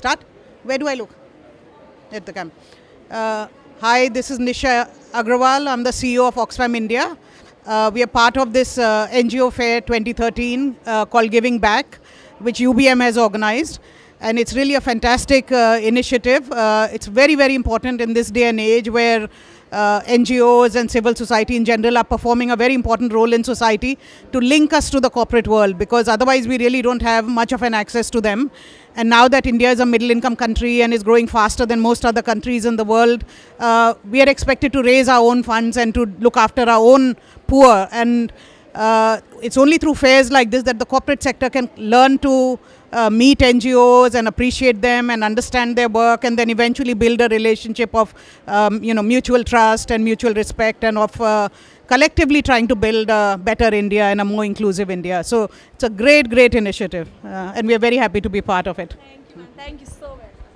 Start. Where do I look? At the camera. Uh, hi, this is Nisha Agrawal. I'm the CEO of Oxfam India. Uh, we are part of this uh, NGO Fair 2013 uh, called Giving Back, which UBM has organized. And it's really a fantastic uh, initiative. Uh, it's very, very important in this day and age where uh, NGOs and civil society in general are performing a very important role in society to link us to the corporate world because otherwise we really don't have much of an access to them. And now that India is a middle income country and is growing faster than most other countries in the world, uh, we are expected to raise our own funds and to look after our own poor. And uh, it's only through fairs like this that the corporate sector can learn to uh, meet NGOs and appreciate them and understand their work and then eventually build a relationship of um, you know mutual trust and mutual respect and of uh, collectively trying to build a better India and a more inclusive India. So it's a great, great initiative uh, and we are very happy to be part of it. Thank you, Thank you so much.